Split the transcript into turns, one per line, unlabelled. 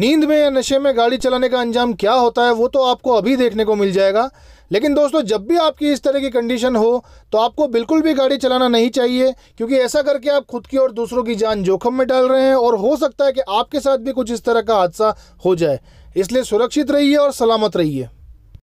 नींद में या नशे में गाड़ी चलाने का अंजाम क्या होता है वो तो आपको अभी देखने को मिल जाएगा लेकिन दोस्तों जब भी आपकी इस तरह की कंडीशन हो तो आपको बिल्कुल भी गाड़ी चलाना नहीं चाहिए क्योंकि ऐसा करके आप खुद की और दूसरों की जान जोखम में डाल रहे हैं और हो सकता है कि आपके साथ भी कुछ इस तरह का हादसा हो जाए इसलिए सुरक्षित रहिए और सलामत रहिए